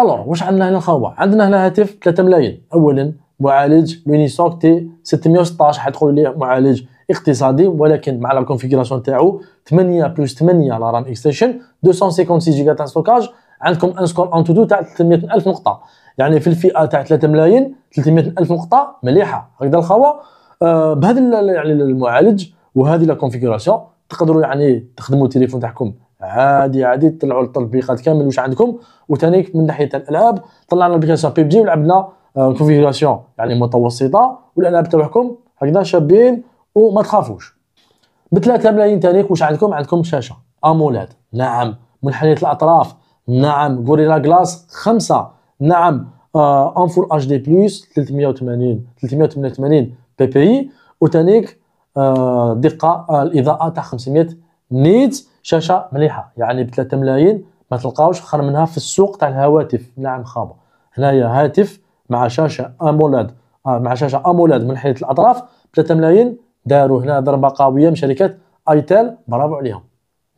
الوغ واش عندنا هنا الخوا عندنا هنا هاتف 3 ملايين اولا معالج لونيسوك تي 616 حتقول لي معالج اقتصادي ولكن مع لا كونفيغوراسيون تاعو 8 بلس 8 على رام اكستنشن 256 جيجا تاع ستوكاج عندكم ان سكور اون تو دو تاع 300 الف نقطه يعني في الفئه تاع 3 ملايين 300 الف نقطه مليحه هكذا الخوا آه، بهذا يعني المعالج وهذه لا كونفيغوراسيون تقدروا يعني تخدموا التليفون تاعكم عادي عادي طلعوا التطبيقات كامل واش عندكم وثانيك من ناحيه الالعاب طلعنا بي بيبجي ولعبنا كونفيغوراسيون آه، يعني متوسطه والالعاب تاعكم هكذا شابين وما تخافوش ب 3 ملايين ثاني واش عندكم عندكم شاشه امولاد نعم منحنيه الاطراف نعم غوريلا جلاس 5 نعم آه انفول اتش دي بلس 380 388 بي بي اي وتانيك آه دقه آه الاضاءه تاع 500 نيت شاشه مليحه يعني ب 3 ملايين ما تلقاوش خير منها في السوق تاع الهواتف نعم خابر هنايا هاتف مع شاشه امولاد آه، مع شاشه امولاد من حيث الاطراف ب 3 ملايين داروا هنا ضربه قويه من شركه ايتل برافو عليهم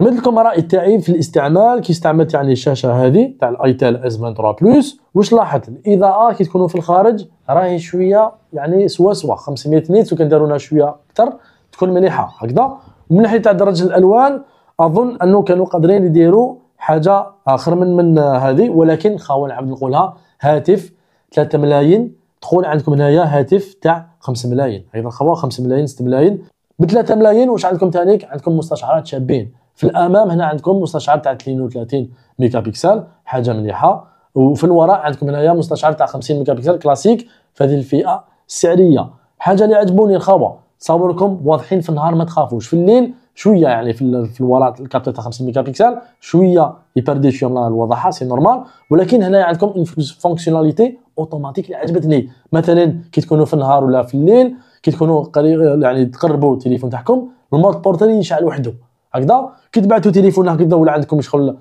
نمد لكم رأي تاعي في الاستعمال كي استعملت يعني الشاشه هذه تاع الايتل اس 23 بلس واش لاحظت الاضاءه كي تكونوا في الخارج راهي شويه يعني سوا سوا 500 نيت وكان دارونا شويه اكثر تكون مليحه هكذا من ناحيه تاع درجه الالوان اظن انه كانوا قادرين يديروا حاجه اخر من من هذه ولكن خاوان عبد نقولها هاتف 3 ملايين تقول عندكم هنايا هاتف تاع 5 ملايين ايضا خوا 5 ملايين 6 ملايين ب 3 ملايين واش عندكم ثاني عندكم مستشعرات شابين في الامام هنا عندكم مستشعر تاع 32 ميجا بكسل حاجه مليحه وفي الوراء عندكم هنايا مستشعر تاع 50 ميجا بكسل كلاسيك في هذه الفئه السعريه حاجه اللي عجبوني الخوا تصوركم واضحين في النهار ما تخافوش في الليل شويه يعني في, في الوراء الكابتور تاع 50 ميجا بيكسل شويه يبردي شويه الوضاحه سي نورمال ولكن هنا عندكم اون فونكسيوناليتي اوتوماتيك اللي عجبتني مثلا كي تكونوا في النهار ولا في الليل كي تكونوا قريب يعني تقربوا التليفون تاعكم المود بورتال يشعل وحده هكذا كي تبعتوا تليفون هكذا ولا عندكم شغل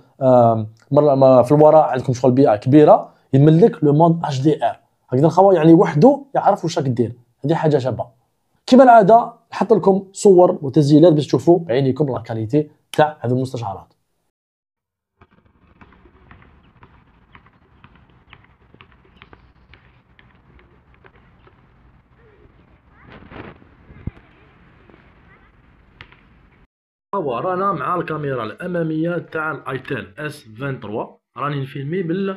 في الوراء عندكم شغل بيئه كبيره يملك لو مود اتش دي ار هكذا الخوا يعني وحده يعرف واش راك دير هذه حاجه شابه كما العاده نحط لكم صور وتسجيلات باش تشوفوا بعينيكم لا كاليتي تاع هذو المستشعرات ورانا مع الكاميرا الاماميه تاع 10 اس 23 راني نفيلمي بال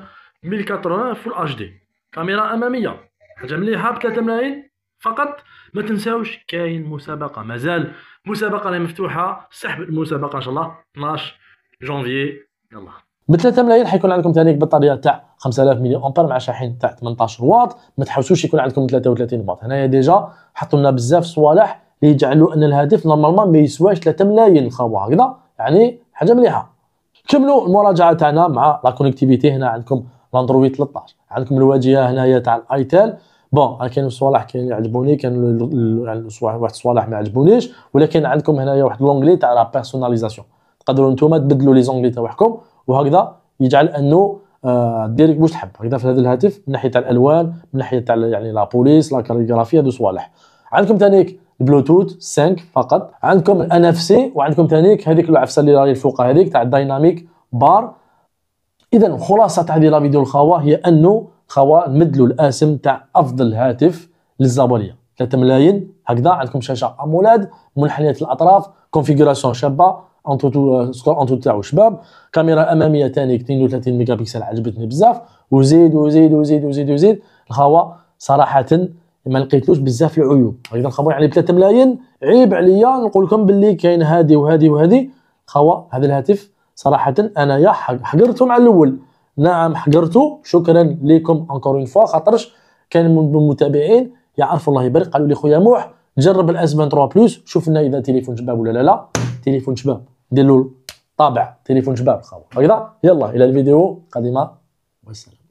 1080 فول اتش دي كاميرا اماميه حاجه مليحه ب 3 ملايين فقط ما تنساوش كاين مسابقه مازال مسابقه لا مفتوحه سحب المسابقه ان شاء الله 12 جانفي يلا ب 3 ملايين حيكون عندكم ثاني بطاريه تاع 5000 ملي امبير مع شاحن تاع 18 واط ما تحوسوش يكون عندكم 33 واط هنايا ديجا حطوا لنا بزاف صوالح اللي يجعلوا ان الهاتف نورمالمون ما يسواش 3 ملايين خاوه هكذا يعني حاجه مليحه كملوا المراجعه تاعنا مع لا كونيكتيفيتي هنا عندكم الاندرويد 13 عندكم الواجهه هنايا تاع الايتيل بون كاين صوالح كاين اللي عجبوني كاين يعني واحد الصوالح ما عجبونيش ولكن عندكم هنايا واحد لونجلي تاع لا بيرسوناليزاسيون تقدروا نتوما تبدلوا لي زونجلي تاعكم وهكذا يجعل انه آه، دير واش تحب هكذا في هذا الهاتف من ناحيه تاع الالوان من ناحيه تاع يعني لا بوليس لا كاليغرافيا دو صوالح عندكم تانيك البلوتوث 5 فقط عندكم الان اف سي وعندكم تانيك هذيك العفسه اللي راهي الفوق هذيك تاع الدايناميك بار اذا خلاصه تاع هذه لا فيديو الخاوه هي انه خوا نمدلو الاسم تاع افضل هاتف للزابوريه 3 ملايين هكذا عندكم شاشه امولاد منحنيه الاطراف كونفيغوراسيون شابه انتو سكور انتو تاعو شباب كاميرا اماميه ثاني 32 ميجا بكسل عجبتني بزاف وزيد وزيد وزيد وزيد وزيد الخوا صراحه ما لقيتلوش بزاف العيوب هكذا الخوا يعني 3 ملايين عيب عليا نقول لكم باللي كاين هذه وهذه وهذه خوا هذا الهاتف صراحه انايا حقرتهم على الاول نعم حقرته شكرا لكم انكور اون فوا خاطرش كان من المتابعين يعرف الله يبارك قالوا لي خويا موح جرب الاس 23 بلس شوف لنا اذا تليفون شباب ولا لا لا تليفون شباب دير له طابع تليفون شباب هكذا يلا الى الفيديو قادمه والسلام